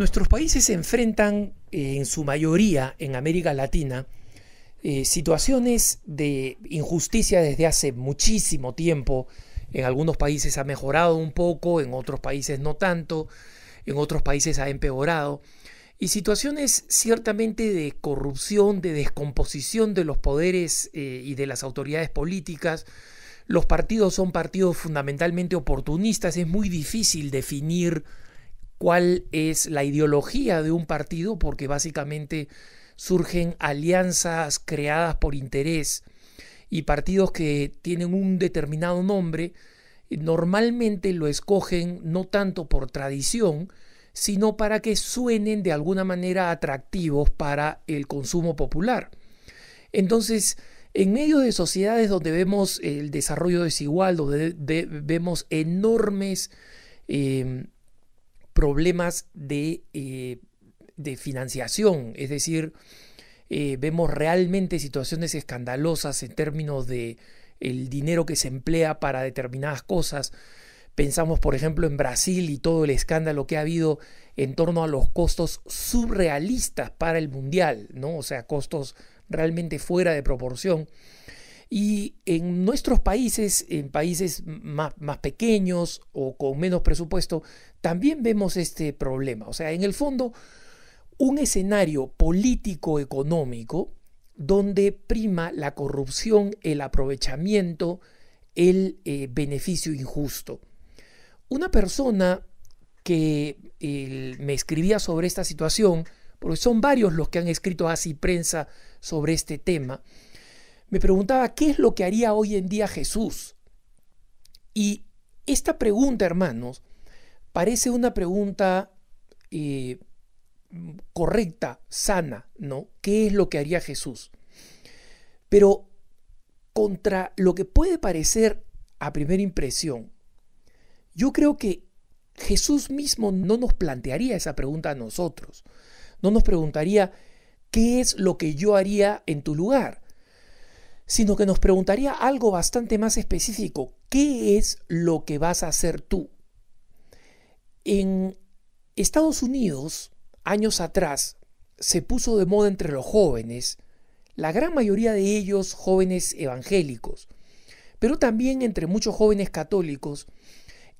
Nuestros países se enfrentan eh, en su mayoría en América Latina eh, situaciones de injusticia desde hace muchísimo tiempo. En algunos países ha mejorado un poco, en otros países no tanto, en otros países ha empeorado. Y situaciones ciertamente de corrupción, de descomposición de los poderes eh, y de las autoridades políticas. Los partidos son partidos fundamentalmente oportunistas, es muy difícil definir cuál es la ideología de un partido, porque básicamente surgen alianzas creadas por interés y partidos que tienen un determinado nombre, normalmente lo escogen no tanto por tradición, sino para que suenen de alguna manera atractivos para el consumo popular. Entonces, en medio de sociedades donde vemos el desarrollo desigual, donde vemos enormes eh, problemas eh, de, financiación, es decir, eh, vemos realmente situaciones escandalosas en términos de el dinero que se emplea para determinadas cosas. Pensamos, por ejemplo, en Brasil y todo el escándalo que ha habido en torno a los costos surrealistas para el Mundial, ¿no? O sea, costos realmente fuera de proporción. Y en nuestros países, en países más, pequeños o con menos presupuesto, también vemos este problema. O sea, en el fondo, un escenario político-económico donde prima la corrupción, el aprovechamiento, el eh, beneficio injusto. Una persona que me escribía sobre esta situación, porque son varios los que han escrito así prensa sobre este tema, me preguntaba, ¿qué es lo que haría hoy en día Jesús? Y esta pregunta, hermanos, parece una pregunta eh, correcta, sana, ¿no? ¿Qué es lo que haría Jesús? Pero contra lo que puede parecer a primera impresión, yo creo que Jesús mismo no nos plantearía esa pregunta a nosotros. No nos preguntaría, ¿qué es lo que yo haría en tu lugar? sino que nos preguntaría algo bastante más específico. ¿Qué es lo que vas a hacer tú? En Estados Unidos, años atrás, se puso de moda entre los jóvenes, la gran mayoría de ellos jóvenes evangélicos, pero también entre muchos jóvenes católicos,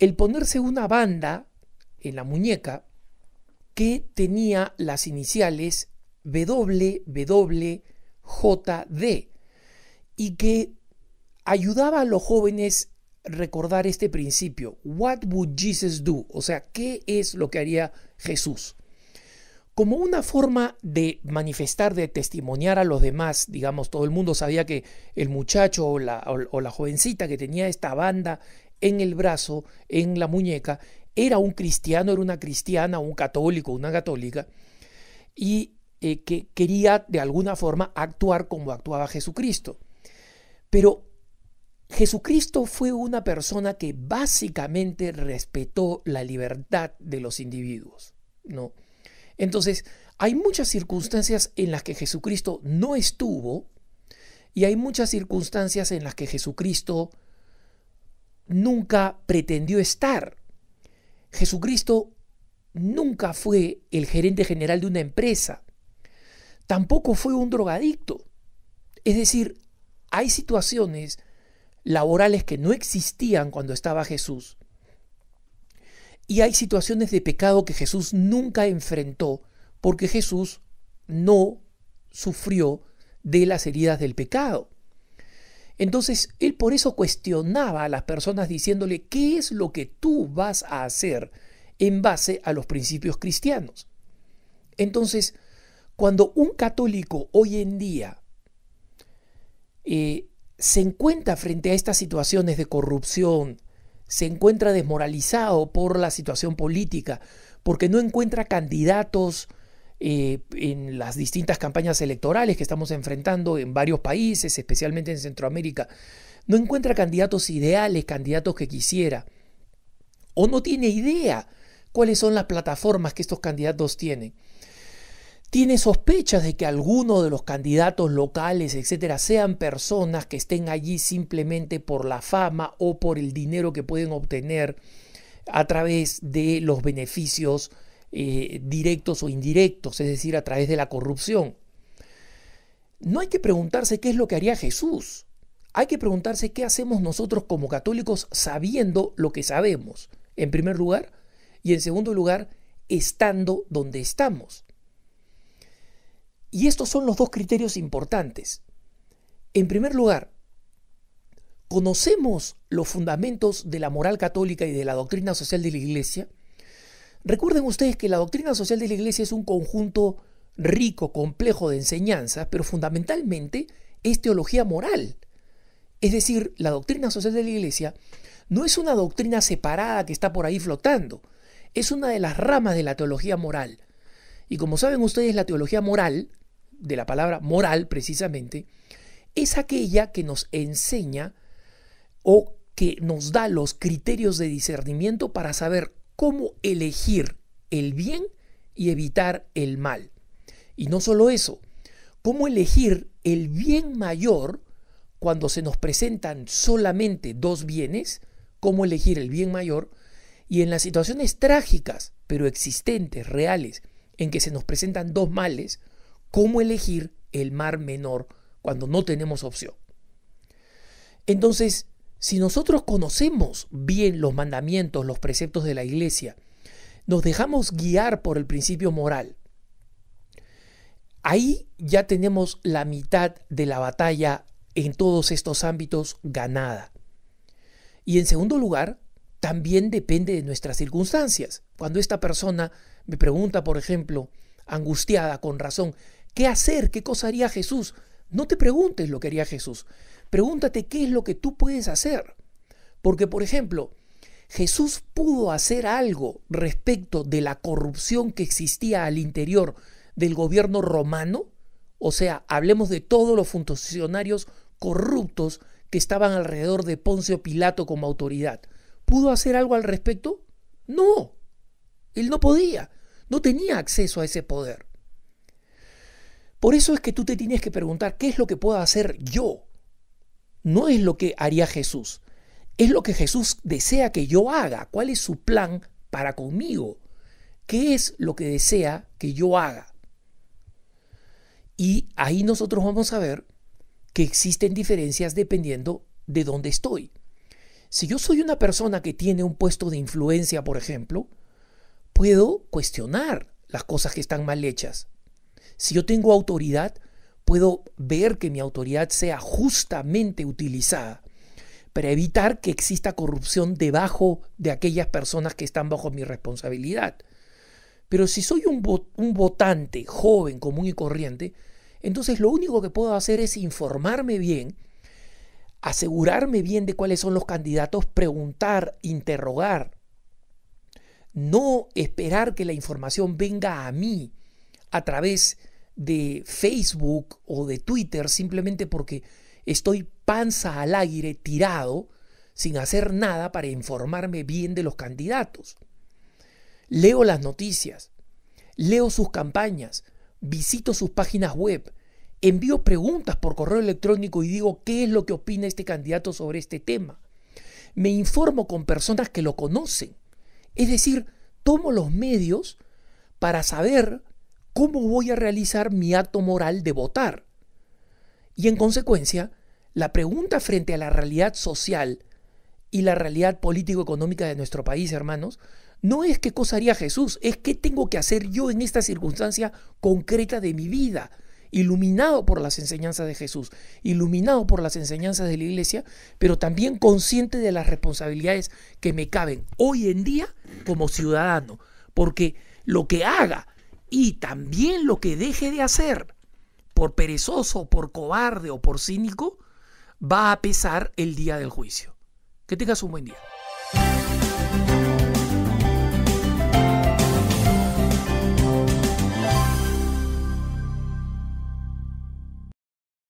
el ponerse una banda en la muñeca que tenía las iniciales WWJD, y que ayudaba a los jóvenes recordar este principio. What would Jesus do? O sea, ¿qué es lo que haría Jesús? Como una forma de manifestar, de testimoniar a los demás, digamos, todo el mundo sabía que el muchacho o la, o la jovencita que tenía esta banda en el brazo, en la muñeca, era un cristiano, era una cristiana, un católico, una católica, y eh, que quería de alguna forma actuar como actuaba Jesucristo. Pero Jesucristo fue una persona que básicamente respetó la libertad de los individuos, ¿no? Entonces, hay muchas circunstancias en las que Jesucristo no estuvo y hay muchas circunstancias en las que Jesucristo nunca pretendió estar. Jesucristo nunca fue el gerente general de una empresa, tampoco fue un drogadicto. Es decir, hay situaciones laborales que no existían cuando estaba Jesús. Y hay situaciones de pecado que Jesús nunca enfrentó porque Jesús no sufrió de las heridas del pecado. Entonces, él por eso cuestionaba a las personas diciéndole, ¿qué es lo que tú vas a hacer en base a los principios cristianos? Entonces, cuando un católico hoy en día eh, se encuentra frente a estas situaciones de corrupción, se encuentra desmoralizado por la situación política, porque no encuentra candidatos eh, en las distintas campañas electorales que estamos enfrentando en varios países, especialmente en Centroamérica. No encuentra candidatos ideales, candidatos que quisiera, o no tiene idea cuáles son las plataformas que estos candidatos tienen tiene sospechas de que alguno de los candidatos locales, etcétera, sean personas que estén allí simplemente por la fama o por el dinero que pueden obtener a través de los beneficios eh, directos o indirectos, es decir, a través de la corrupción. No hay que preguntarse qué es lo que haría Jesús. Hay que preguntarse qué hacemos nosotros como católicos sabiendo lo que sabemos, en primer lugar, y en segundo lugar, estando donde estamos. Y estos son los dos criterios importantes. En primer lugar, conocemos los fundamentos de la moral católica y de la doctrina social de la Iglesia. Recuerden ustedes que la doctrina social de la Iglesia es un conjunto rico, complejo de enseñanzas, pero fundamentalmente es teología moral. Es decir, la doctrina social de la Iglesia no es una doctrina separada que está por ahí flotando, es una de las ramas de la teología moral. Y como saben ustedes, la teología moral de la palabra moral precisamente, es aquella que nos enseña o que nos da los criterios de discernimiento para saber cómo elegir el bien y evitar el mal. Y no solo eso, cómo elegir el bien mayor cuando se nos presentan solamente dos bienes, cómo elegir el bien mayor, y en las situaciones trágicas, pero existentes, reales, en que se nos presentan dos males, cómo elegir el mar menor cuando no tenemos opción. Entonces, si nosotros conocemos bien los mandamientos, los preceptos de la iglesia, nos dejamos guiar por el principio moral, ahí ya tenemos la mitad de la batalla en todos estos ámbitos ganada. Y en segundo lugar, también depende de nuestras circunstancias. Cuando esta persona me pregunta, por ejemplo, angustiada con razón, ¿Qué hacer? ¿Qué cosa haría Jesús? No te preguntes lo que haría Jesús. Pregúntate qué es lo que tú puedes hacer. Porque, por ejemplo, Jesús pudo hacer algo respecto de la corrupción que existía al interior del gobierno romano. O sea, hablemos de todos los funcionarios corruptos que estaban alrededor de Poncio Pilato como autoridad. ¿Pudo hacer algo al respecto? No. Él no podía. No tenía acceso a ese poder. Por eso es que tú te tienes que preguntar, ¿qué es lo que puedo hacer yo? No es lo que haría Jesús, es lo que Jesús desea que yo haga, cuál es su plan para conmigo, qué es lo que desea que yo haga. Y ahí nosotros vamos a ver que existen diferencias dependiendo de dónde estoy. Si yo soy una persona que tiene un puesto de influencia, por ejemplo, puedo cuestionar las cosas que están mal hechas, si yo tengo autoridad, puedo ver que mi autoridad sea justamente utilizada para evitar que exista corrupción debajo de aquellas personas que están bajo mi responsabilidad. Pero si soy un, votante joven, común y corriente, entonces lo único que puedo hacer es informarme bien, asegurarme bien de cuáles son los candidatos, preguntar, interrogar, no esperar que la información venga a mí a través de de Facebook o de Twitter simplemente porque estoy panza al aire tirado sin hacer nada para informarme bien de los candidatos. Leo las noticias, leo sus campañas, visito sus páginas web, envío preguntas por correo electrónico y digo qué es lo que opina este candidato sobre este tema. Me informo con personas que lo conocen. Es decir, tomo los medios para saber ¿cómo voy a realizar mi acto moral de votar? Y en consecuencia, la pregunta frente a la realidad social y la realidad político-económica de nuestro país, hermanos, no es qué cosa haría Jesús, es qué tengo que hacer yo en esta circunstancia concreta de mi vida, iluminado por las enseñanzas de Jesús, iluminado por las enseñanzas de la iglesia, pero también consciente de las responsabilidades que me caben hoy en día como ciudadano, porque lo que haga y también lo que deje de hacer por perezoso, por cobarde o por cínico, va a pesar el día del juicio. Que tengas un buen día.